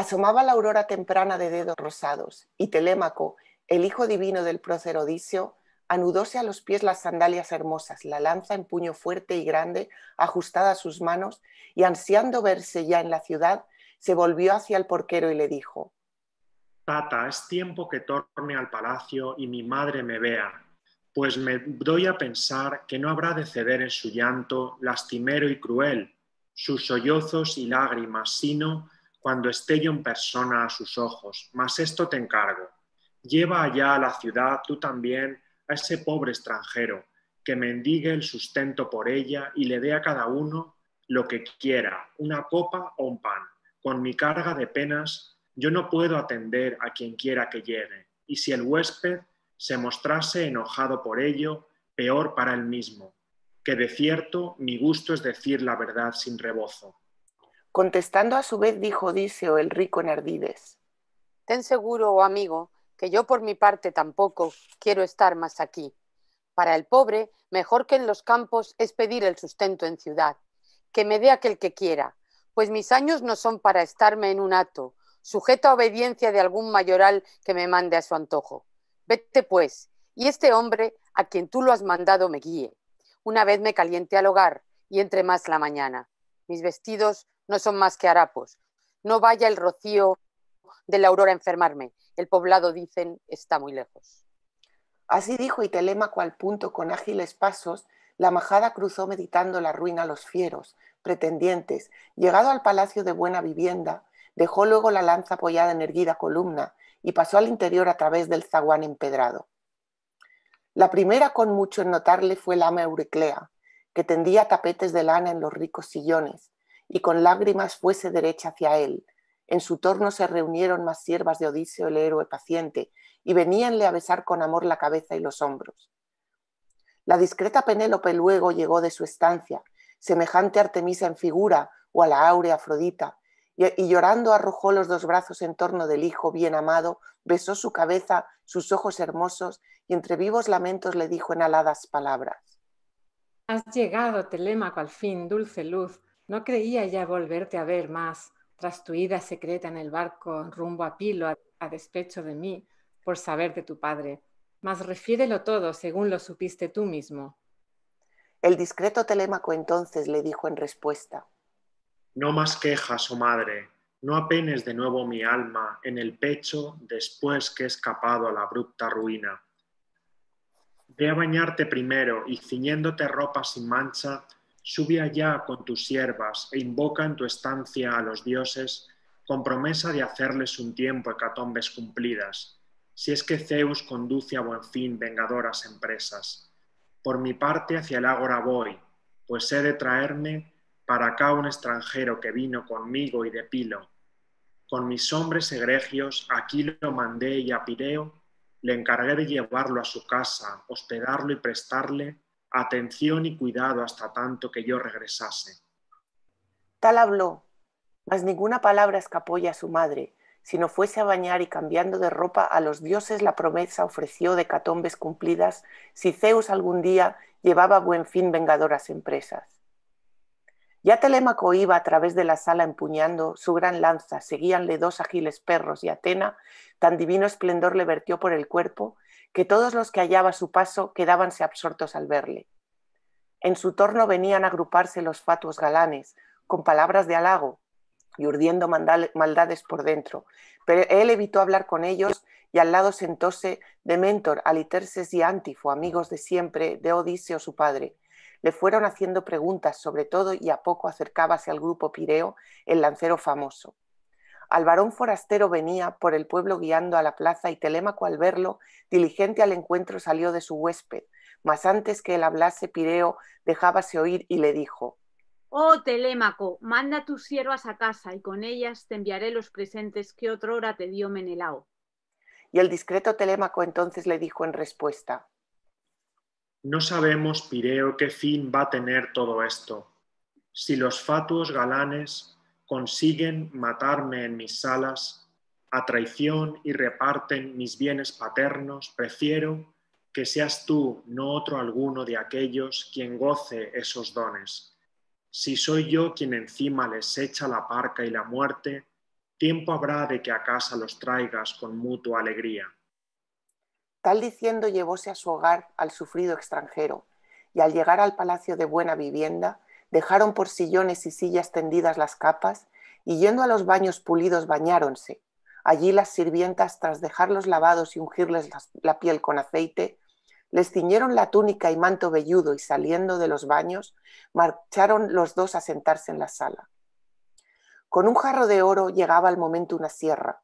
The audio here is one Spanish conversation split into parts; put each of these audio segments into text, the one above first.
Asomaba la aurora temprana de dedos rosados, y Telémaco, el hijo divino del prócer Odiseo, anudóse a los pies las sandalias hermosas, la lanza en puño fuerte y grande, ajustada a sus manos, y ansiando verse ya en la ciudad, se volvió hacia el porquero y le dijo, Tata, es tiempo que torne al palacio y mi madre me vea, pues me doy a pensar que no habrá de ceder en su llanto lastimero y cruel, sus sollozos y lágrimas, sino cuando esté yo en persona a sus ojos, mas esto te encargo. Lleva allá a la ciudad tú también a ese pobre extranjero, que mendigue el sustento por ella y le dé a cada uno lo que quiera, una copa o un pan. Con mi carga de penas, yo no puedo atender a quien quiera que llegue, y si el huésped se mostrase enojado por ello, peor para él mismo, que de cierto mi gusto es decir la verdad sin rebozo. Contestando a su vez dijo Odiseo el rico en Ardides. Ten seguro, oh amigo, que yo por mi parte tampoco quiero estar más aquí. Para el pobre, mejor que en los campos es pedir el sustento en ciudad. Que me dé aquel que quiera, pues mis años no son para estarme en un hato, sujeto a obediencia de algún mayoral que me mande a su antojo. Vete pues, y este hombre a quien tú lo has mandado me guíe. Una vez me caliente al hogar y entre más la mañana mis vestidos no son más que harapos. No vaya el rocío de la aurora a enfermarme. El poblado, dicen, está muy lejos. Así dijo y cual al punto con ágiles pasos, la majada cruzó meditando la ruina a los fieros, pretendientes. Llegado al palacio de buena vivienda, dejó luego la lanza apoyada en erguida columna y pasó al interior a través del zaguán empedrado. La primera con mucho en notarle fue la ama Euriclea, que tendía tapetes de lana en los ricos sillones, y con lágrimas fuese derecha hacia él. En su torno se reunieron más siervas de Odiseo, el héroe paciente, y veníanle a besar con amor la cabeza y los hombros. La discreta Penélope luego llegó de su estancia, semejante a Artemisa en figura o a la áurea Afrodita, y, llorando arrojó los dos brazos en torno del hijo bien amado, besó su cabeza, sus ojos hermosos, y entre vivos lamentos le dijo en aladas palabras. Has llegado, Telémaco, al fin, dulce luz. No creía ya volverte a ver más, tras tu ida secreta en el barco rumbo a Pilo, a, despecho de mí, por saber de tu padre. Mas refiérelo todo según lo supiste tú mismo. El discreto Telémaco entonces le dijo en respuesta: No más quejas, oh madre, no apenes de nuevo mi alma en el pecho después que he escapado a la abrupta ruina. Ve bañarte primero y ciñéndote ropa sin mancha, sube allá con tus siervas e invoca en tu estancia a los dioses con promesa de hacerles un tiempo hecatombes cumplidas, si es que Zeus conduce a buen fin vengadoras empresas. Por mi parte hacia el ágora voy, pues he de traerme para acá un extranjero que vino conmigo y de Pilo. Con mis hombres egregios aquí lo mandé y a Pireo le encargué de llevarlo a su casa, hospedarlo y prestarle atención y cuidado hasta tanto que yo regresase. Tal habló, mas ninguna palabra escapó ya a su madre, sino fuese a bañar y cambiando de ropa a los dioses la promesa ofreció de catombes cumplidas si Zeus algún día llevaba buen fin vengadoras empresas. Ya Telemaco iba a través de la sala empuñando su gran lanza, seguíanle dos ágiles perros y Atena tan divino esplendor le vertió por el cuerpo que todos los que hallaba su paso quedábanse absortos al verle. En su torno venían a agruparse los fatuos galanes, con palabras de halago y urdiendo maldades por dentro, pero él evitó hablar con ellos y al lado sentóse de Mentor, Aliterses y Antifo, amigos de siempre de Odiseo su padre, le fueron haciendo preguntas sobre todo y a poco acercábase al grupo Pireo el lancero famoso. Al varón forastero venía por el pueblo guiando a la plaza y Telémaco al verlo, diligente al encuentro, salió de su huésped. Mas antes que él hablase, Pireo dejábase oír y le dijo, Oh Telémaco, manda tus siervas a casa y con ellas te enviaré los presentes que otrora te dio Menelao. Y el discreto Telémaco entonces le dijo en respuesta, no sabemos, Pireo, qué fin va a tener todo esto. Si los fatuos galanes consiguen matarme en mis salas, a traición y reparten mis bienes paternos, prefiero que seas tú, no otro alguno de aquellos, quien goce esos dones. Si soy yo quien encima les echa la parca y la muerte, tiempo habrá de que a casa los traigas con mutua alegría. Tal diciendo llevóse a su hogar al sufrido extranjero, y al llegar al palacio de buena vivienda, dejaron por sillones y sillas tendidas las capas, y yendo a los baños pulidos bañáronse. Allí las sirvientas, tras dejarlos lavados y ungirles la piel con aceite, les ciñeron la túnica y manto velludo y saliendo de los baños, marcharon los dos a sentarse en la sala. Con un jarro de oro llegaba al momento una sierra,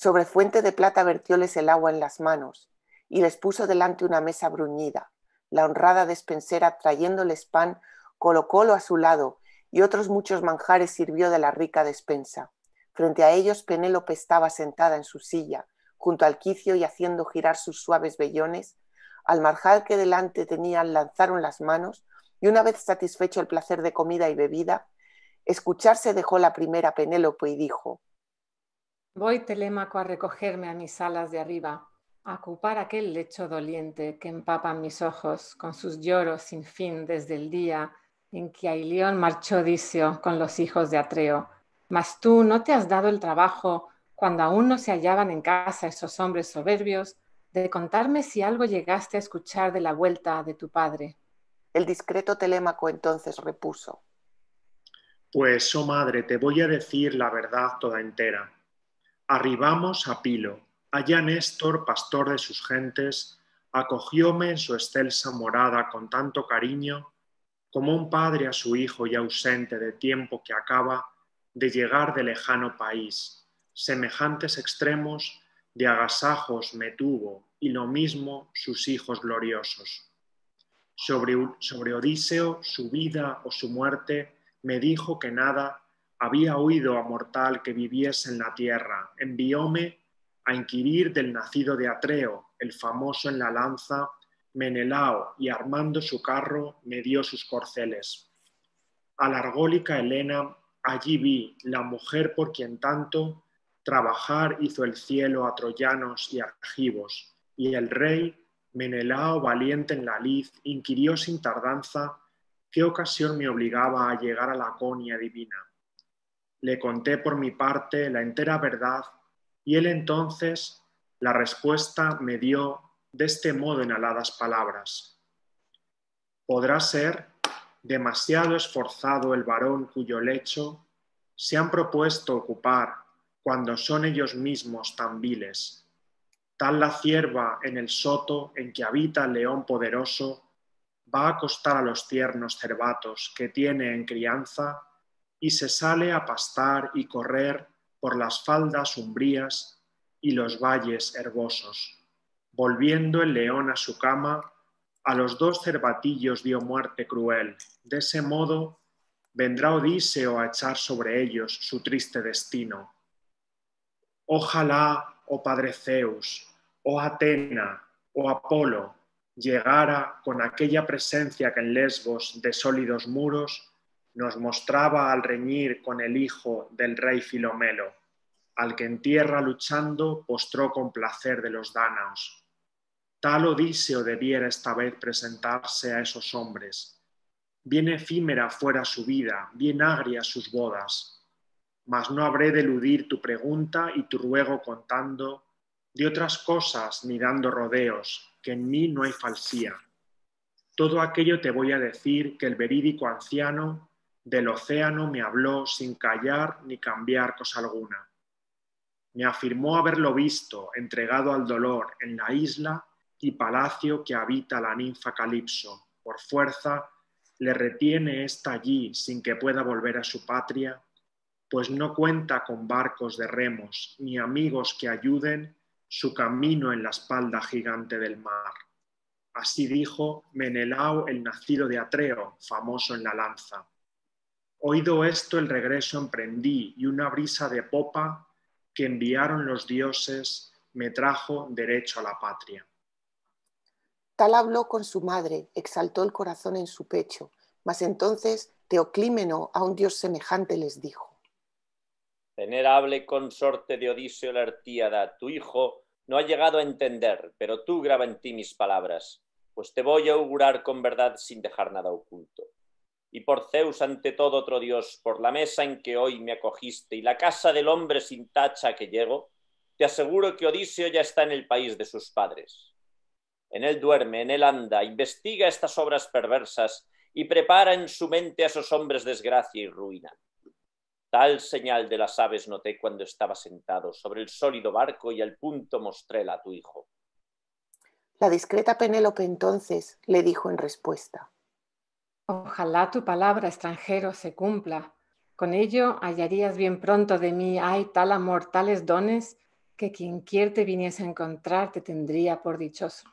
sobre fuente de plata vertióles el agua en las manos y les puso delante una mesa bruñida. La honrada despensera, trayéndoles pan, colocólo a su lado y otros muchos manjares sirvió de la rica despensa. Frente a ellos Penélope estaba sentada en su silla, junto al quicio y haciendo girar sus suaves vellones. Al marjal que delante tenían lanzaron las manos y una vez satisfecho el placer de comida y bebida, escucharse dejó la primera Penélope y dijo, Voy, Telémaco, a recogerme a mis alas de arriba, a ocupar aquel lecho doliente que empapan mis ojos con sus lloros sin fin desde el día en que Ailión marchó Dicio con los hijos de Atreo. Mas tú no te has dado el trabajo, cuando aún no se hallaban en casa esos hombres soberbios, de contarme si algo llegaste a escuchar de la vuelta de tu padre. El discreto Telémaco entonces repuso. Pues, oh madre, te voy a decir la verdad toda entera Arribamos a Pilo. Allá Néstor, pastor de sus gentes, acogióme en su excelsa morada con tanto cariño como un padre a su hijo ya ausente de tiempo que acaba de llegar de lejano país. Semejantes extremos de agasajos me tuvo y lo mismo sus hijos gloriosos. Sobre, sobre Odiseo, su vida o su muerte, me dijo que nada había oído a mortal que viviese en la tierra, envióme a inquirir del nacido de Atreo, el famoso en la lanza, Menelao, y armando su carro me dio sus corceles. A la argólica Helena, allí vi la mujer por quien tanto trabajar hizo el cielo a troyanos y argivos, y el rey, Menelao valiente en la lid, inquirió sin tardanza qué ocasión me obligaba a llegar a la conia divina le conté por mi parte la entera verdad y él entonces la respuesta me dio de este modo en aladas palabras. Podrá ser demasiado esforzado el varón cuyo lecho se han propuesto ocupar cuando son ellos mismos tan viles. Tal la cierva en el soto en que habita el león poderoso va a acostar a los tiernos cervatos que tiene en crianza y se sale a pastar y correr por las faldas umbrías y los valles herbosos, volviendo el león a su cama, a los dos cervatillos dio muerte cruel. De ese modo vendrá Odiseo a echar sobre ellos su triste destino. Ojalá, oh Padre Zeus, oh Atena, oh Apolo, llegara con aquella presencia que en Lesbos de sólidos muros nos mostraba al reñir con el hijo del rey Filomelo, al que en tierra luchando postró con placer de los dánaos. Tal Odiseo debiera esta vez presentarse a esos hombres. Bien efímera fuera su vida, bien agrias sus bodas. Mas no habré de eludir tu pregunta y tu ruego contando de otras cosas ni dando rodeos, que en mí no hay falsía. Todo aquello te voy a decir que el verídico anciano del océano me habló sin callar ni cambiar cosa alguna. Me afirmó haberlo visto, entregado al dolor, en la isla y palacio que habita la ninfa Calipso. Por fuerza le retiene esta allí sin que pueda volver a su patria, pues no cuenta con barcos de remos ni amigos que ayuden su camino en la espalda gigante del mar. Así dijo Menelao el nacido de Atreo, famoso en la lanza. Oído esto, el regreso emprendí y una brisa de popa que enviaron los dioses me trajo derecho a la patria. Tal habló con su madre, exaltó el corazón en su pecho, mas entonces Teoclímeno a un dios semejante les dijo. Venerable consorte de Odiseo la Artíada, tu hijo no ha llegado a entender, pero tú graba en ti mis palabras, pues te voy a augurar con verdad sin dejar nada oculto y por Zeus ante todo otro Dios, por la mesa en que hoy me acogiste y la casa del hombre sin tacha que llego, te aseguro que Odiseo ya está en el país de sus padres. En él duerme, en él anda, investiga estas obras perversas y prepara en su mente a esos hombres desgracia y ruina. Tal señal de las aves noté cuando estaba sentado sobre el sólido barco y al punto mostréla a tu hijo. La discreta Penélope entonces le dijo en respuesta Ojalá tu palabra, extranjero, se cumpla. Con ello hallarías bien pronto de mí, ay, tal amor, tales dones, que quien quier te viniese a encontrar te tendría por dichoso.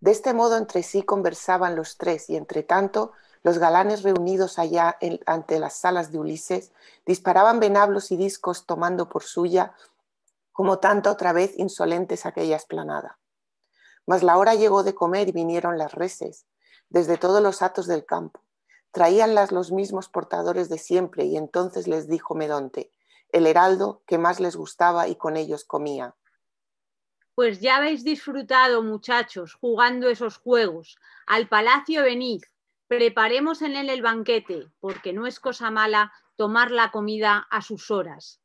De este modo entre sí conversaban los tres y entre tanto los galanes reunidos allá ante las salas de Ulises disparaban venablos y discos tomando por suya como tanto otra vez insolentes aquella esplanada. Mas la hora llegó de comer y vinieron las reses desde todos los atos del campo. Traíanlas los mismos portadores de siempre y entonces les dijo Medonte, el heraldo que más les gustaba y con ellos comía. Pues ya habéis disfrutado, muchachos, jugando esos juegos. Al palacio venid, preparemos en él el banquete, porque no es cosa mala tomar la comida a sus horas.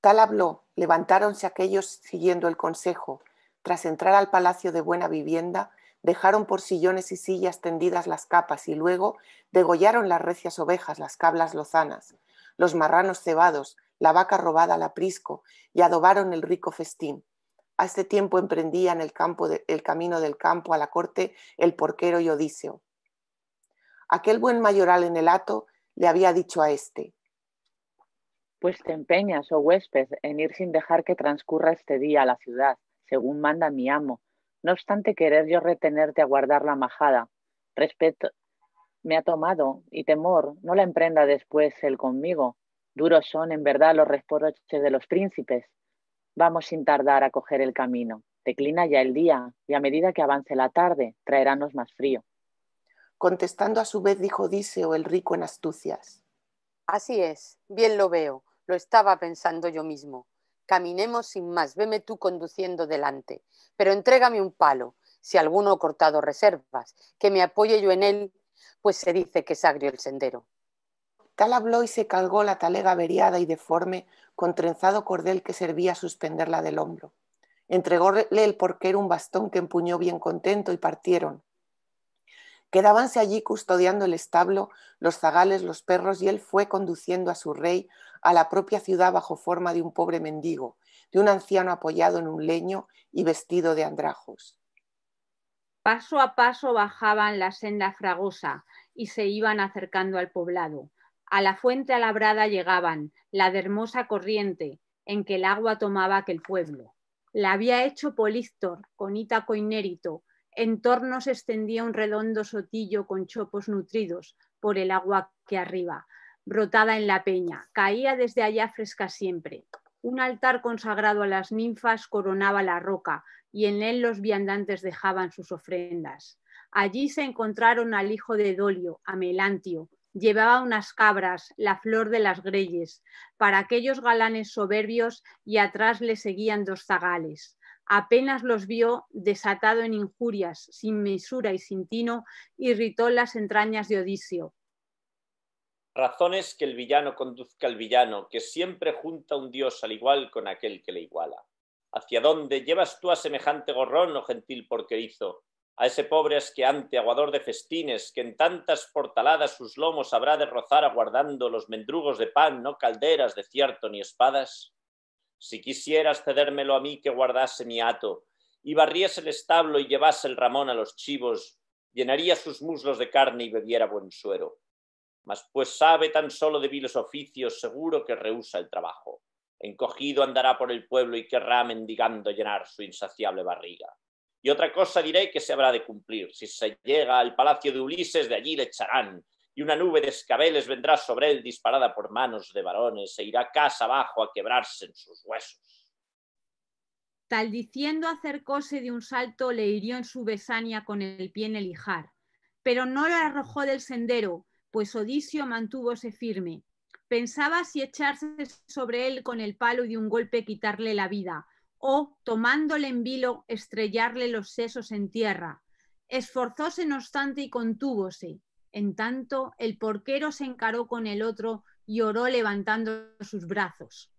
Tal habló, levantáronse aquellos siguiendo el consejo. Tras entrar al palacio de buena vivienda, dejaron por sillones y sillas tendidas las capas y luego degollaron las recias ovejas, las cablas lozanas, los marranos cebados, la vaca robada al aprisco y adobaron el rico festín. A este tiempo emprendían el, el camino del campo a la corte el porquero y Odiseo. Aquel buen mayoral en el hato le había dicho a éste, Pues te empeñas, oh huésped, en ir sin dejar que transcurra este día a la ciudad, según manda mi amo, no obstante querer yo retenerte a guardar la majada, respeto me ha tomado y temor, no la emprenda después él conmigo. Duros son en verdad los reproches de los príncipes. Vamos sin tardar a coger el camino. Declina ya el día y a medida que avance la tarde traerános más frío. Contestando a su vez dijo Odiseo el rico en astucias. Así es, bien lo veo, lo estaba pensando yo mismo caminemos sin más, veme tú conduciendo delante, pero entrégame un palo, si alguno ha cortado reservas, que me apoye yo en él, pues se dice que es agrio el sendero. Tal habló y se calgó la talega averiada y deforme con trenzado cordel que servía a suspenderla del hombro. Entrególe el porquero un bastón que empuñó bien contento y partieron. Quedábanse allí custodiando el establo, los zagales, los perros, y él fue conduciendo a su rey a la propia ciudad bajo forma de un pobre mendigo, de un anciano apoyado en un leño y vestido de andrajos. Paso a paso bajaban la senda fragosa y se iban acercando al poblado. A la fuente alabrada llegaban, la de hermosa corriente en que el agua tomaba aquel pueblo. La había hecho Políctor con Ítaco inérito. En torno se extendía un redondo sotillo con chopos nutridos por el agua que arriba brotada en la peña. Caía desde allá fresca siempre. Un altar consagrado a las ninfas coronaba la roca y en él los viandantes dejaban sus ofrendas. Allí se encontraron al hijo de Dolio, a Melantio. Llevaba unas cabras, la flor de las greyes, para aquellos galanes soberbios y atrás le seguían dos zagales apenas los vio, desatado en injurias, sin mesura y sin tino, irritó las entrañas de Odisio Razones que el villano conduzca al villano, que siempre junta un dios al igual con aquel que le iguala. ¿Hacia dónde llevas tú a semejante gorrón, oh gentil porquerizo? A ese pobre asqueante, aguador de festines, que en tantas portaladas sus lomos habrá de rozar aguardando los mendrugos de pan, no calderas de cierto ni espadas. Si quisieras cedérmelo a mí que guardase mi hato, y barriese el establo y llevase el ramón a los chivos, llenaría sus muslos de carne y bebiera buen suero mas pues sabe tan solo de viles oficios, seguro que rehúsa el trabajo. Encogido andará por el pueblo y querrá mendigando llenar su insaciable barriga. Y otra cosa diré que se habrá de cumplir. Si se llega al palacio de Ulises, de allí le echarán, y una nube de escabeles vendrá sobre él disparada por manos de varones, e irá casa abajo a quebrarse en sus huesos. Tal diciendo acercóse de un salto, le hirió en su besania con el pie en el ijar, pero no lo arrojó del sendero, pues Odisio mantuvose firme. Pensaba si echarse sobre él con el palo y de un golpe quitarle la vida, o, tomándole en vilo, estrellarle los sesos en tierra. Esforzóse no obstante y contúvose. En tanto, el porquero se encaró con el otro y oró levantando sus brazos.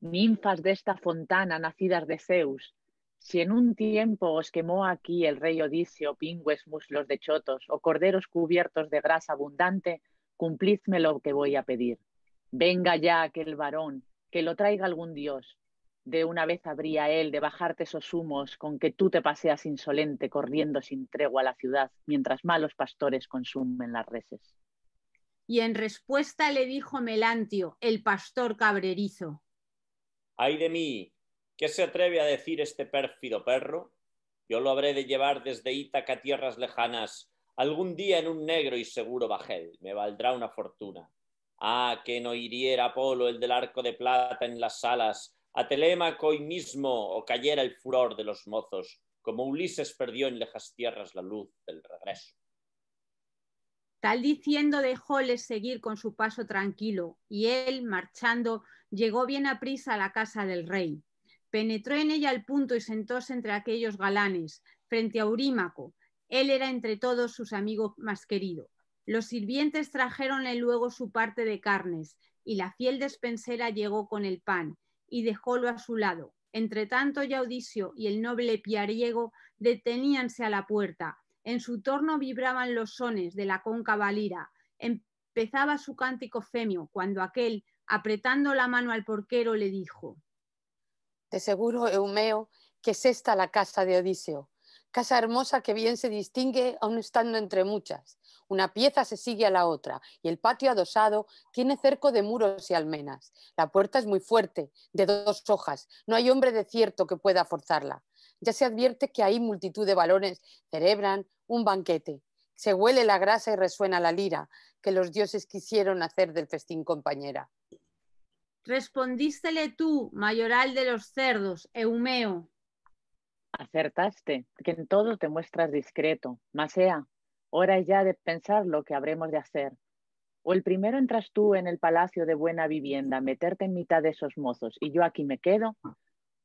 Ninfas de esta fontana, nacidas de Zeus, si en un tiempo os quemó aquí el rey Odiseo pingües muslos de chotos o corderos cubiertos de grasa abundante, cumplidme lo que voy a pedir. Venga ya aquel varón, que lo traiga algún dios. De una vez habría él de bajarte esos humos con que tú te paseas insolente corriendo sin tregua a la ciudad mientras malos pastores consumen las reses. Y en respuesta le dijo Melantio, el pastor cabrerizo. ¡Ay de mí! ¿Qué se atreve a decir este pérfido perro? Yo lo habré de llevar desde Ítaca a tierras lejanas, algún día en un negro y seguro bajel, me valdrá una fortuna. Ah, que no hiriera Apolo el del arco de plata en las alas! a Telémaco hoy mismo, o cayera el furor de los mozos, como Ulises perdió en lejas tierras la luz del regreso. Tal diciendo dejóles seguir con su paso tranquilo, y él, marchando, llegó bien a prisa a la casa del rey. Penetró en ella al punto y sentóse entre aquellos galanes, frente a Eurímaco. Él era entre todos sus amigos más querido. Los sirvientes trajeronle luego su parte de carnes, y la fiel despensera llegó con el pan, y dejólo a su lado. Entre tanto, y el noble Piariego deteníanse a la puerta. En su torno vibraban los sones de la conca lira. Empezaba su cántico femio, cuando aquel, apretando la mano al porquero, le dijo: de seguro, Eumeo, que es esta la casa de Odiseo, casa hermosa que bien se distingue aun estando entre muchas. Una pieza se sigue a la otra y el patio adosado tiene cerco de muros y almenas. La puerta es muy fuerte, de dos hojas, no hay hombre de cierto que pueda forzarla. Ya se advierte que hay multitud de balones celebran un banquete. Se huele la grasa y resuena la lira que los dioses quisieron hacer del festín compañera. Respondístele tú, mayoral de los cerdos, Eumeo. Acertaste, que en todo te muestras discreto. sea, hora es ya de pensar lo que habremos de hacer. O el primero entras tú en el palacio de buena vivienda, meterte en mitad de esos mozos y yo aquí me quedo.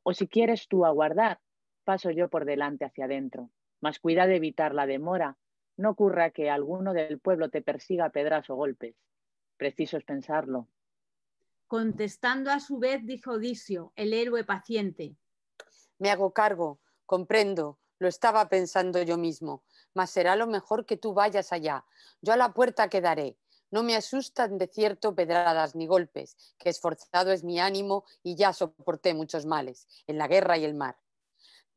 O si quieres tú aguardar, paso yo por delante hacia adentro. Mas cuida de evitar la demora. No ocurra que alguno del pueblo te persiga pedras o golpes. Preciso es pensarlo, Contestando a su vez, dijo Odisio, el héroe paciente. Me hago cargo, comprendo, lo estaba pensando yo mismo, mas será lo mejor que tú vayas allá. Yo a la puerta quedaré. No me asustan de cierto pedradas ni golpes, que esforzado es mi ánimo y ya soporté muchos males, en la guerra y el mar.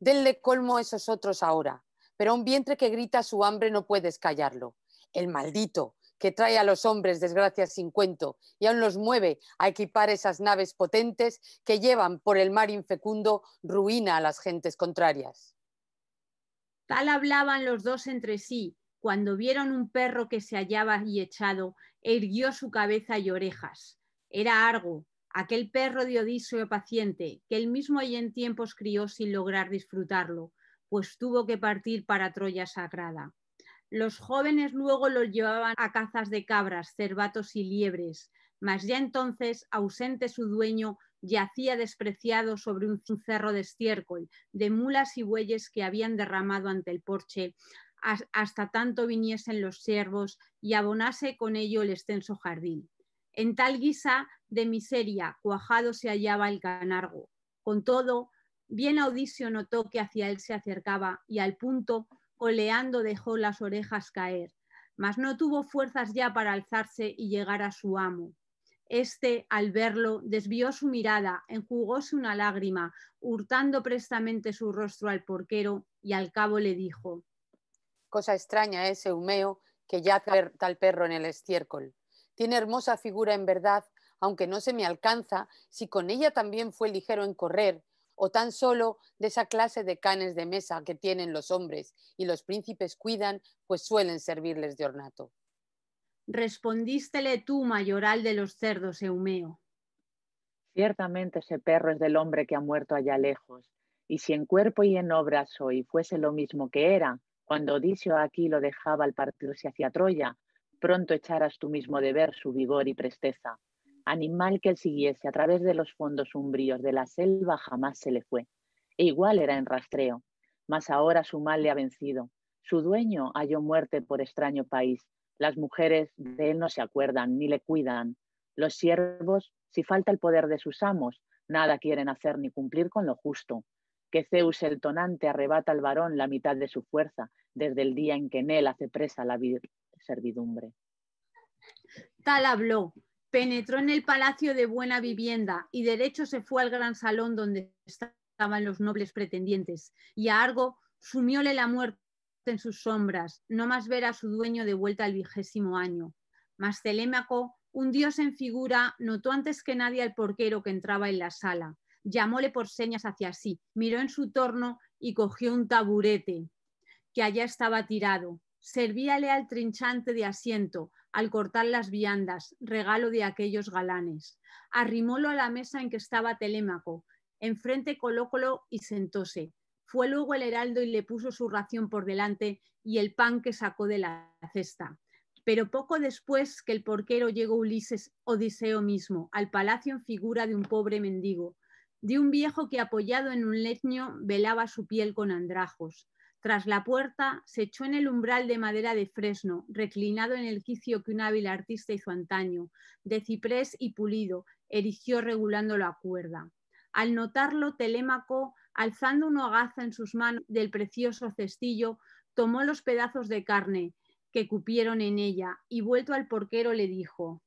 Denle colmo a esos otros ahora, pero un vientre que grita su hambre no puedes callarlo. El maldito, que trae a los hombres desgracias sin cuento y aún los mueve a equipar esas naves potentes que llevan por el mar infecundo ruina a las gentes contrarias. Tal hablaban los dos entre sí, cuando vieron un perro que se hallaba y echado, erguió su cabeza y orejas. Era Argo, aquel perro de y paciente, que él mismo allí en tiempos crió sin lograr disfrutarlo, pues tuvo que partir para Troya sagrada. Los jóvenes luego los llevaban a cazas de cabras, cervatos y liebres, mas ya entonces, ausente su dueño, yacía despreciado sobre un cerro de estiércol, de mulas y bueyes que habían derramado ante el porche, hasta tanto viniesen los siervos y abonase con ello el extenso jardín. En tal guisa de miseria cuajado se hallaba el canargo. Con todo, bien Audicio notó que hacia él se acercaba y al punto Oleando dejó las orejas caer, mas no tuvo fuerzas ya para alzarse y llegar a su amo. Este, al verlo, desvió su mirada, enjugóse una lágrima, hurtando prestamente su rostro al porquero y al cabo le dijo: Cosa extraña es eh, Eumeo que ya tal perro en el estiércol. Tiene hermosa figura en verdad, aunque no se me alcanza, si con ella también fue ligero en correr o tan solo de esa clase de canes de mesa que tienen los hombres y los príncipes cuidan, pues suelen servirles de ornato. Respondístele tú, mayoral de los cerdos, Eumeo. Ciertamente ese perro es del hombre que ha muerto allá lejos, y si en cuerpo y en obras hoy fuese lo mismo que era, cuando Odisio aquí lo dejaba al partirse hacia Troya, pronto echarás tú mismo de ver su vigor y presteza. Animal que él siguiese a través de los fondos umbríos de la selva jamás se le fue. E igual era en rastreo, mas ahora su mal le ha vencido. Su dueño halló muerte por extraño país. Las mujeres de él no se acuerdan ni le cuidan. Los siervos, si falta el poder de sus amos, nada quieren hacer ni cumplir con lo justo. Que Zeus el tonante arrebata al varón la mitad de su fuerza desde el día en que en él hace presa la servidumbre. Tal habló, Penetró en el palacio de buena vivienda y derecho se fue al gran salón donde estaban los nobles pretendientes. Y a Argo sumióle la muerte en sus sombras, no más ver a su dueño de vuelta al vigésimo año. Mas Telémaco, un dios en figura, notó antes que nadie al porquero que entraba en la sala. Llamóle por señas hacia sí, miró en su torno y cogió un taburete que allá estaba tirado. Servíale al trinchante de asiento, al cortar las viandas, regalo de aquellos galanes. Arrimólo a la mesa en que estaba Telémaco, enfrente colócolo y sentóse. Fue luego el heraldo y le puso su ración por delante y el pan que sacó de la cesta. Pero poco después que el porquero llegó Ulises, Odiseo mismo, al palacio en figura de un pobre mendigo, de un viejo que apoyado en un leño velaba su piel con andrajos. Tras la puerta se echó en el umbral de madera de fresno, reclinado en el quicio que un hábil artista hizo antaño, de ciprés y pulido, erigió regulando la cuerda. Al notarlo, Telémaco, alzando una agaza en sus manos del precioso cestillo, tomó los pedazos de carne que cupieron en ella y vuelto al porquero le dijo,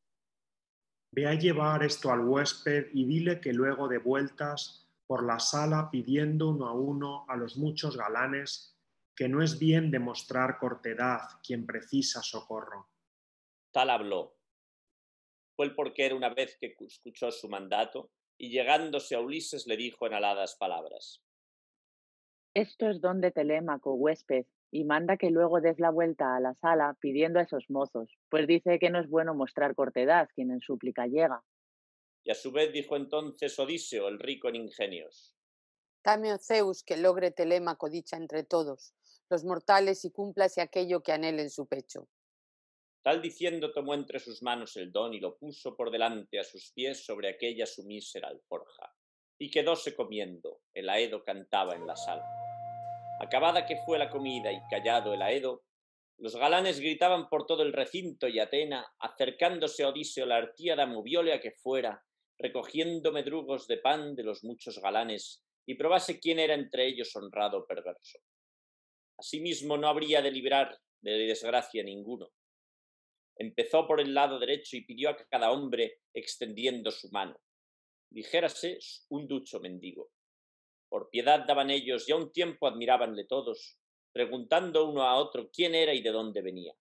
Ve a llevar esto al huésped y dile que luego de vueltas por la sala pidiendo uno a uno a los muchos galanes que no es bien demostrar cortedad quien precisa socorro. Tal habló. Fue el era una vez que escuchó su mandato y llegándose a Ulises le dijo en aladas palabras. Esto es donde de Telémaco, huésped, y manda que luego des la vuelta a la sala pidiendo a esos mozos, pues dice que no es bueno mostrar cortedad quien en súplica llega. Y a su vez dijo entonces Odiseo, el rico en ingenios. Dame Zeus que logre Telémaco dicha entre todos, los mortales y cúmplase aquello que anhele en su pecho. Tal diciendo tomó entre sus manos el don y lo puso por delante a sus pies sobre aquella su mísera alforja, y quedóse comiendo. El aedo cantaba en la sala. Acabada que fue la comida y callado el aedo, los galanes gritaban por todo el recinto y Atena, acercándose a Odiseo la artíada, movióle a que fuera, recogiendo medrugos de pan de los muchos galanes, y probase quién era entre ellos honrado o perverso. Asimismo, no habría de librar de desgracia ninguno. Empezó por el lado derecho y pidió a cada hombre extendiendo su mano. Dijérase un ducho mendigo. Por piedad daban ellos y a un tiempo admirábanle todos, preguntando uno a otro quién era y de dónde venía.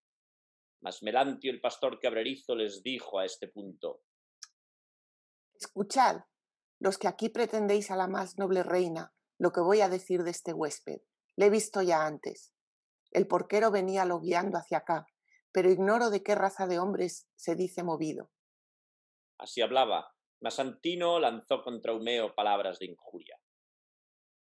Mas Melantio, el pastor cabrerizo, les dijo a este punto: Escuchad, los que aquí pretendéis a la más noble reina, lo que voy a decir de este huésped he visto ya antes. El porquero venía lo guiando hacia acá, pero ignoro de qué raza de hombres se dice movido. Así hablaba. Masantino lanzó contra Humeo palabras de injuria.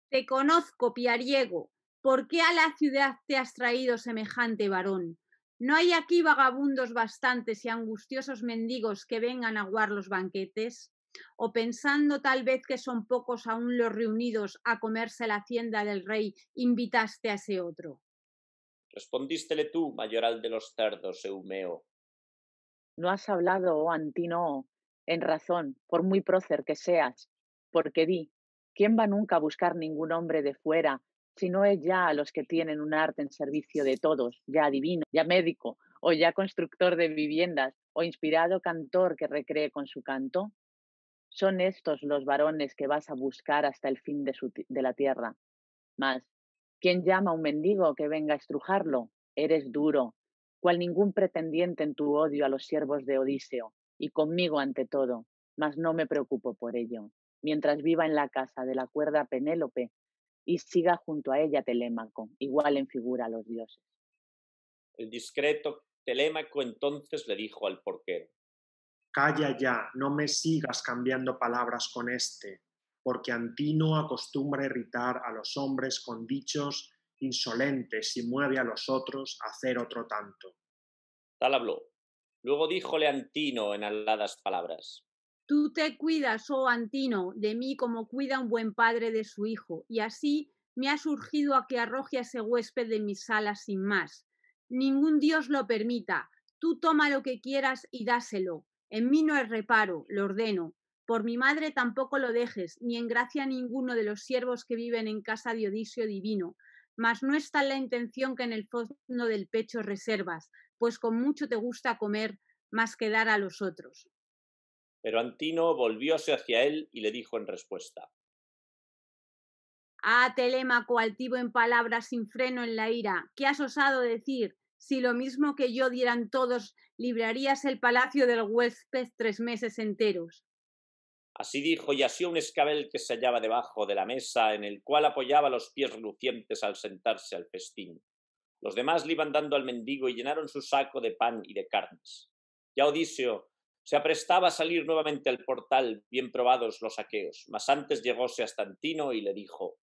Te conozco, piariego. ¿Por qué a la ciudad te has traído semejante varón? ¿No hay aquí vagabundos bastantes y angustiosos mendigos que vengan a aguar los banquetes? o pensando tal vez que son pocos aún los reunidos a comerse la hacienda del rey, invitaste a ese otro? Respondístele tú, mayoral de los cerdos, Eumeo. No has hablado, oh Antino, en razón, por muy prócer que seas, porque di, ¿quién va nunca a buscar ningún hombre de fuera, si no es ya a los que tienen un arte en servicio de todos, ya divino, ya médico, o ya constructor de viviendas, o inspirado cantor que recree con su canto? son estos los varones que vas a buscar hasta el fin de, la tierra. Mas, ¿quién llama a un mendigo que venga a estrujarlo? Eres duro, cual ningún pretendiente en tu odio a los siervos de Odiseo, y conmigo ante todo, mas no me preocupo por ello. Mientras viva en la casa de la cuerda Penélope y siga junto a ella Telémaco, igual en figura a los dioses. El discreto Telémaco entonces le dijo al porquero, calla ya, no me sigas cambiando palabras con este, porque Antino acostumbra irritar a los hombres con dichos insolentes y mueve a los otros a hacer otro tanto. Tal habló. Luego díjole Antino en aladas palabras. Tú te cuidas, oh Antino, de mí como cuida un buen padre de su hijo, y así me ha surgido a que arroje a ese huésped de mis salas sin más. Ningún dios lo permita. Tú toma lo que quieras y dáselo, en mí no es reparo, lo ordeno. Por mi madre tampoco lo dejes, ni en gracia ninguno de los siervos que viven en casa de Odisio divino. Mas no está la intención que en el fondo del pecho reservas, pues con mucho te gusta comer más que dar a los otros. Pero Antino volvióse hacia él y le dijo en respuesta: Ah, Telémaco, altivo en palabras, sin freno en la ira, ¿qué has osado decir? si lo mismo que yo dieran todos, librarías el palacio del huésped tres meses enteros. Así dijo, y asió un escabel que se hallaba debajo de la mesa, en el cual apoyaba los pies lucientes al sentarse al festín. Los demás le iban dando al mendigo y llenaron su saco de pan y de carnes. Ya Odiseo se aprestaba a salir nuevamente al portal, bien probados los aqueos, mas antes llegóse a y le dijo: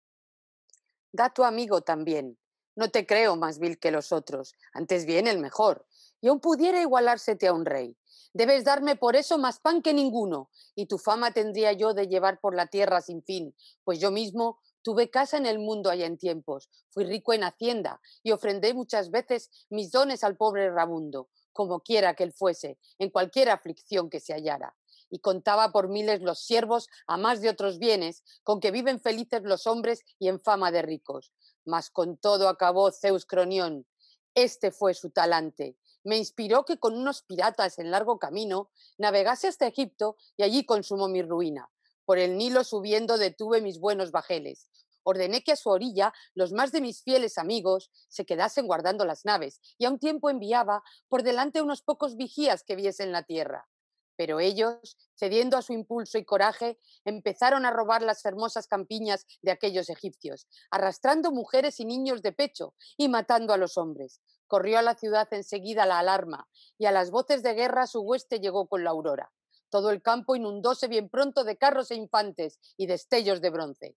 Da tu amigo también, no te creo más vil que los otros, antes bien el mejor, y aún pudiera igualársete a un rey. Debes darme por eso más pan que ninguno, y tu fama tendría yo de llevar por la tierra sin fin, pues yo mismo tuve casa en el mundo allá en tiempos, fui rico en hacienda, y ofrendé muchas veces mis dones al pobre Rabundo, como quiera que él fuese, en cualquier aflicción que se hallara y contaba por miles los siervos, a más de otros bienes, con que viven felices los hombres y en fama de ricos. Mas con todo acabó Zeus Cronión. Este fue su talante. Me inspiró que con unos piratas en largo camino navegase hasta Egipto y allí consumó mi ruina. Por el Nilo subiendo detuve mis buenos bajeles ordené que a su orilla los más de mis fieles amigos se quedasen guardando las naves, y a un tiempo enviaba por delante unos pocos vigías que viesen la tierra. Pero ellos, cediendo a su impulso y coraje, empezaron a robar las hermosas campiñas de aquellos egipcios, arrastrando mujeres y niños de pecho y matando a los hombres. Corrió a la ciudad enseguida la alarma, y a las voces de guerra su hueste llegó con la aurora. Todo el campo inundóse bien pronto de carros e infantes y destellos de bronce.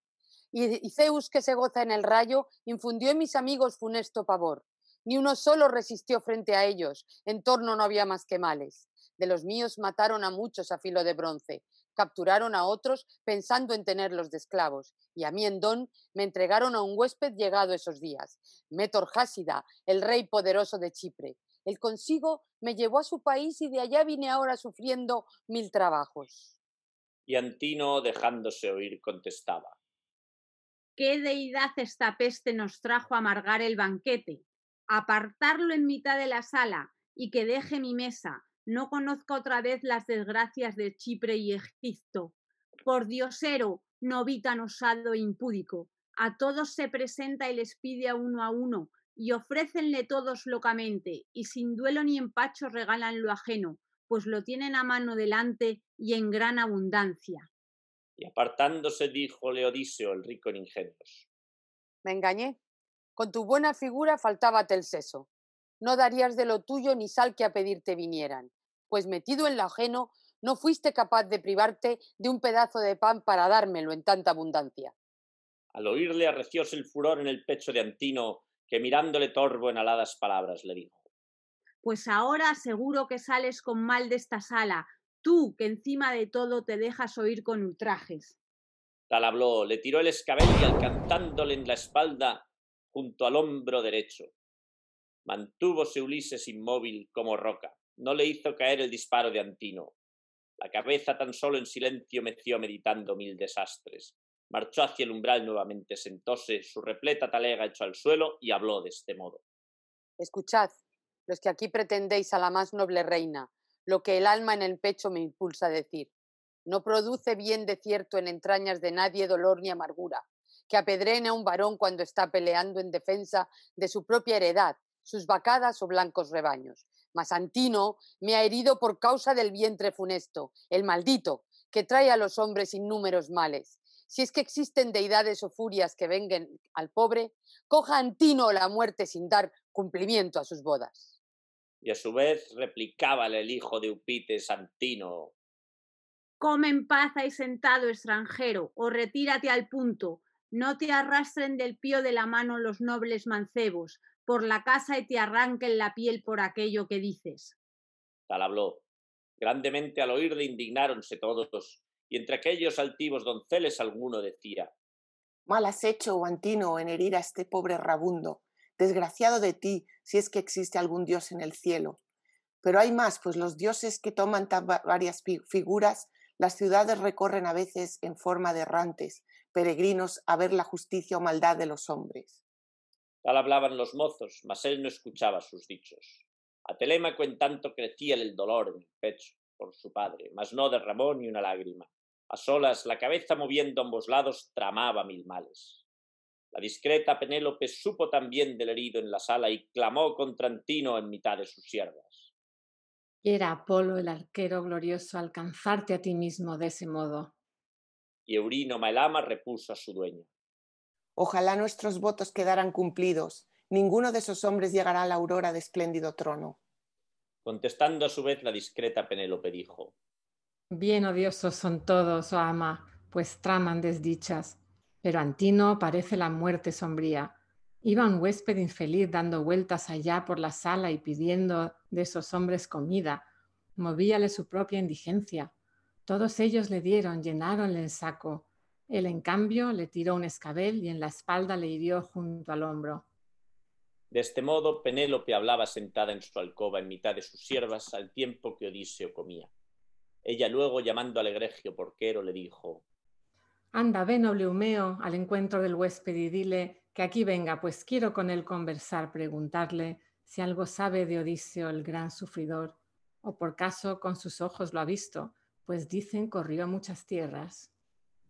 Y Zeus, que se goza en el rayo, infundió en mis amigos funesto pavor. Ni uno solo resistió frente a ellos, en torno no había más que males. De los míos mataron a muchos a filo de bronce, capturaron a otros pensando en tenerlos de esclavos, y a mí en don me entregaron a un huésped llegado esos días, Metor el rey poderoso de Chipre. El consigo me llevó a su país y de allá vine ahora sufriendo mil trabajos. Y Antino, dejándose oír, contestaba. ¿Qué deidad esta peste nos trajo a amargar el banquete? Apartarlo en mitad de la sala y que deje mi mesa, no conozca otra vez las desgracias de Chipre y Egipto. Por diosero, no tan osado e impúdico. A todos se presenta y les pide a uno a uno, y ofrécenle todos locamente, y sin duelo ni empacho regalan lo ajeno, pues lo tienen a mano delante y en gran abundancia. Y apartándose dijo Leodiseo, el rico en ingenios. Me engañé. Con tu buena figura faltábate el seso. No darías de lo tuyo ni sal que a pedirte vinieran pues metido en lo ajeno, no fuiste capaz de privarte de un pedazo de pan para dármelo en tanta abundancia. Al oírle arrecióse el furor en el pecho de Antino, que mirándole torvo en aladas palabras le dijo. Pues ahora seguro que sales con mal de esta sala, tú que encima de todo te dejas oír con ultrajes. Tal habló, le tiró el escabel y alcanzándole en la espalda junto al hombro derecho. Mantúvose Ulises inmóvil como roca no le hizo caer el disparo de Antino. La cabeza tan solo en silencio meció meditando mil desastres. Marchó hacia el umbral nuevamente, sentóse, su repleta talega echó al suelo y habló de este modo. Escuchad, los que aquí pretendéis a la más noble reina, lo que el alma en el pecho me impulsa a decir. No produce bien de cierto en entrañas de nadie dolor ni amargura, que apedrene a un varón cuando está peleando en defensa de su propia heredad, sus vacadas o blancos rebaños mas me ha herido por causa del vientre funesto, el maldito, que trae a los hombres innúmeros males. Si es que existen deidades o furias que vengan al pobre, coja Antino la muerte sin dar cumplimiento a sus bodas. Y a su vez replicábale el hijo de Upites Santino. Come en paz ahí sentado extranjero, o retírate al punto. No te arrastren del pío de la mano los nobles mancebos, por la casa y te arranquen la piel por aquello que dices. Tal habló. Grandemente al oírle indignáronse todos, y entre aquellos altivos donceles alguno decía Mal has hecho, Guantino, en herir a este pobre rabundo. Desgraciado de ti, si es que existe algún dios en el cielo. Pero hay más, pues los dioses que toman varias figuras, las ciudades recorren a veces en forma de errantes, peregrinos a ver la justicia o maldad de los hombres. Tal hablaban los mozos, mas él no escuchaba sus dichos. A Telémaco en tanto crecía el dolor en el pecho por su padre, mas no derramó ni una lágrima. A solas, la cabeza moviendo ambos lados, tramaba mil males. La discreta Penélope supo también del herido en la sala y clamó contra Antino en mitad de sus siervas. Era Apolo el arquero glorioso alcanzarte a ti mismo de ese modo. Y Eurino Maelama repuso a su dueño. Ojalá nuestros votos quedaran cumplidos. Ninguno de esos hombres llegará a la aurora de espléndido trono. Contestando a su vez la discreta Penélope dijo: Bien odiosos son todos, oh ama, pues traman desdichas. Pero Antino parece la muerte sombría. Iba un huésped infeliz dando vueltas allá por la sala y pidiendo de esos hombres comida. Movíale su propia indigencia. Todos ellos le dieron, llenáronle el saco. Él, en cambio, le tiró un escabel y en la espalda le hirió junto al hombro. De este modo, Penélope hablaba sentada en su alcoba en mitad de sus siervas al tiempo que Odiseo comía. Ella luego, llamando al egregio porquero, le dijo, Anda, ven, oleumeo, al encuentro del huésped y dile que aquí venga, pues quiero con él conversar, preguntarle si algo sabe de Odiseo el gran sufridor, o por caso con sus ojos lo ha visto, pues dicen corrió a muchas tierras.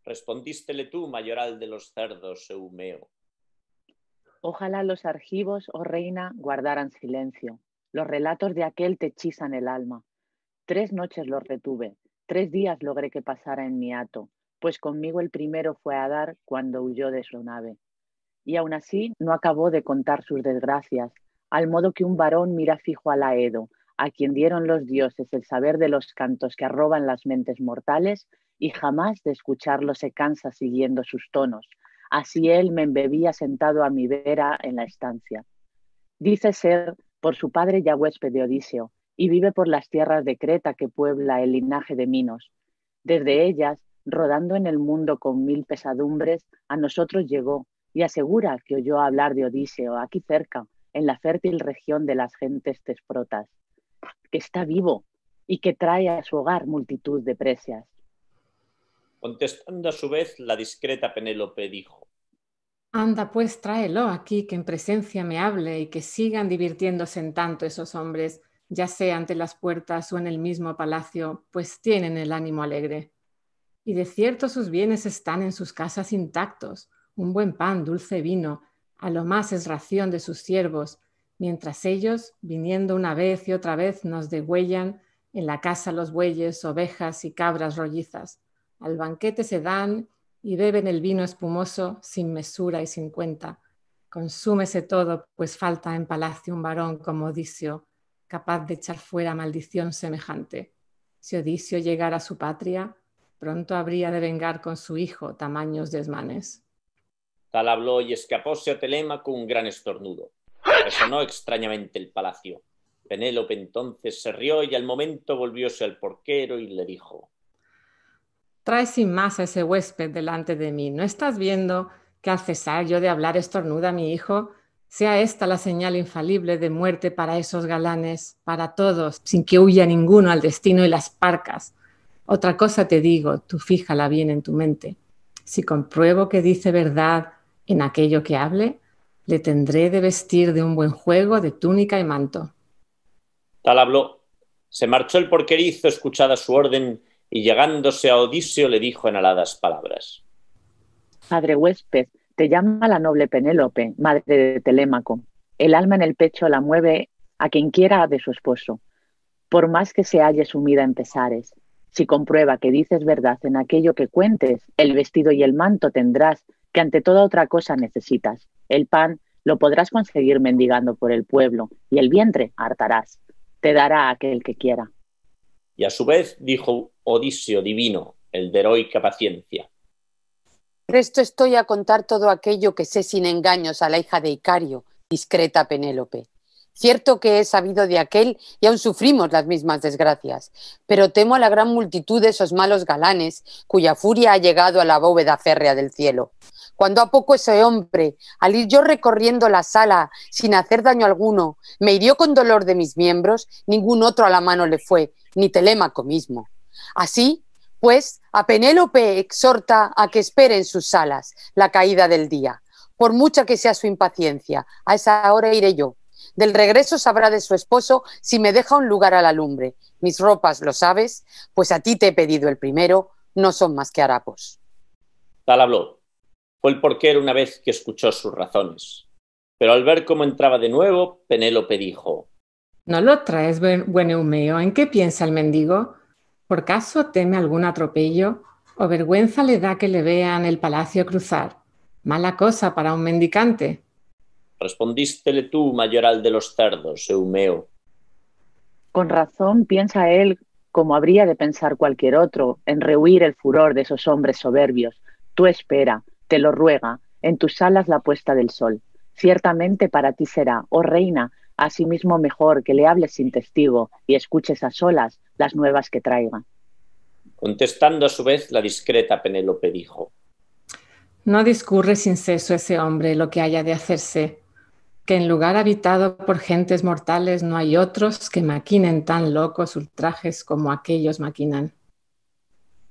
Respondístele tú, mayoral de los cerdos, Eumeo. Ojalá los argivos, oh reina, guardaran silencio. Los relatos de aquel te chisan el alma. Tres noches los retuve, tres días logré que pasara en mi hato, pues conmigo el primero fue a dar cuando huyó de su nave. Y aún así no acabó de contar sus desgracias, al modo que un varón mira fijo a Laedo, a quien dieron los dioses el saber de los cantos que arroban las mentes mortales y jamás de escucharlo se cansa siguiendo sus tonos. Así él me embebía sentado a mi vera en la estancia. Dice ser por su padre ya huésped de Odiseo, y vive por las tierras de Creta que puebla el linaje de Minos. Desde ellas, rodando en el mundo con mil pesadumbres, a nosotros llegó, y asegura que oyó hablar de Odiseo aquí cerca, en la fértil región de las gentes tesprotas, que está vivo y que trae a su hogar multitud de precias. Contestando a su vez, la discreta Penélope dijo, Anda, pues tráelo aquí, que en presencia me hable y que sigan divirtiéndose en tanto esos hombres, ya sea ante las puertas o en el mismo palacio, pues tienen el ánimo alegre. Y de cierto sus bienes están en sus casas intactos, un buen pan, dulce vino, a lo más es ración de sus siervos, mientras ellos, viniendo una vez y otra vez, nos degüellan en la casa los bueyes, ovejas y cabras rollizas al banquete se dan y beben el vino espumoso sin mesura y sin cuenta. Consúmese todo, pues falta en palacio un varón como Odisio, capaz de echar fuera maldición semejante. Si Odisio llegara a su patria, pronto habría de vengar con su hijo tamaños desmanes. Tal habló y escapóse a con un gran estornudo. Resonó extrañamente el palacio. Penélope entonces se rió y al momento volvióse al porquero y le dijo trae sin más a ese huésped delante de mí. ¿No estás viendo que al cesar yo de hablar estornuda a mi hijo? Sea esta la señal infalible de muerte para esos galanes, para todos, sin que huya ninguno al destino y las parcas. Otra cosa te digo, tú fíjala bien en tu mente. Si compruebo que dice verdad en aquello que hable, le tendré de vestir de un buen juego de túnica y manto. Tal habló. Se marchó el porquerizo, escuchada su orden, y llegándose a Odiseo le dijo en aladas palabras. Padre huésped, te llama la noble Penélope, madre de Telémaco. El alma en el pecho la mueve a quien quiera de su esposo, por más que se halle sumida en pesares. Si comprueba que dices verdad en aquello que cuentes, el vestido y el manto tendrás, que ante toda otra cosa necesitas. El pan lo podrás conseguir mendigando por el pueblo, y el vientre hartarás. Te dará aquel que quiera. Y a su vez dijo odiseo divino, el de heroica paciencia. Presto estoy a contar todo aquello que sé sin engaños a la hija de Icario, discreta Penélope. Cierto que he sabido de aquel y aún sufrimos las mismas desgracias, pero temo a la gran multitud de esos malos galanes cuya furia ha llegado a la bóveda férrea del cielo. Cuando a poco ese hombre, al ir yo recorriendo la sala sin hacer daño alguno, me hirió con dolor de mis miembros, ningún otro a la mano le fue, ni Telémaco mismo. Así, pues, a Penélope exhorta a que espere en sus salas la caída del día, por mucha que sea su impaciencia. A esa hora iré yo. Del regreso sabrá de su esposo si me deja un lugar a la lumbre. Mis ropas, lo sabes, pues a ti te he pedido el primero, no son más que harapos. Tal habló. Fue el era una vez que escuchó sus razones. Pero al ver cómo entraba de nuevo, Penélope dijo: No lo traes, buen Eumeo. ¿En qué piensa el mendigo? ¿Por caso teme algún atropello? ¿O vergüenza le da que le vean el palacio cruzar? Mala cosa para un mendicante. Respondístele tú, mayoral de los cerdos, Eumeo. Con razón piensa él, como habría de pensar cualquier otro, en rehuir el furor de esos hombres soberbios. Tú espera, te lo ruega, en tus alas la puesta del sol. Ciertamente para ti será, oh reina, asimismo mejor que le hables sin testigo y escuches a solas, las nuevas que traigan. Contestando a su vez, la discreta Penélope dijo, No discurre sin seso ese hombre lo que haya de hacerse, que en lugar habitado por gentes mortales no hay otros que maquinen tan locos ultrajes como aquellos maquinan.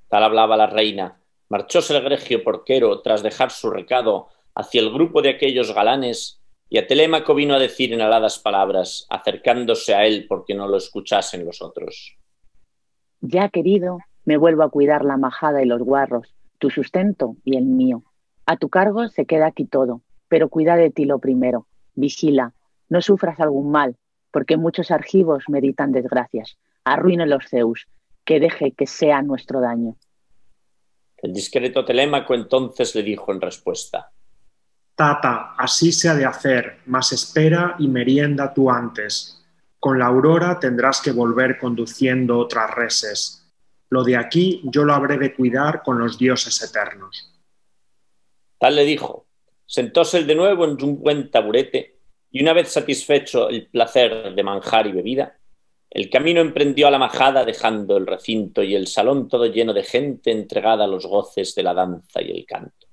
Tal hablaba la reina. Marchóse el gregio porquero tras dejar su recado hacia el grupo de aquellos galanes y a Telémaco vino a decir en aladas palabras, acercándose a él porque no lo escuchasen los otros. Ya querido, me vuelvo a cuidar la majada y los guarros, tu sustento y el mío. A tu cargo se queda aquí todo, pero cuida de ti lo primero. Vigila, no sufras algún mal, porque muchos argivos meditan desgracias. Arruine los Zeus, que deje que sea nuestro daño. El discreto Telémaco entonces le dijo en respuesta: Tata, así se ha de hacer, mas espera y merienda tú antes, con la aurora tendrás que volver conduciendo otras reses. Lo de aquí yo lo habré de cuidar con los dioses eternos. Tal le dijo. Sentóse de nuevo en un buen taburete y una vez satisfecho el placer de manjar y bebida, el camino emprendió a la majada dejando el recinto y el salón todo lleno de gente entregada a los goces de la danza y el canto.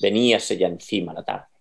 Veníase ya encima la tarde.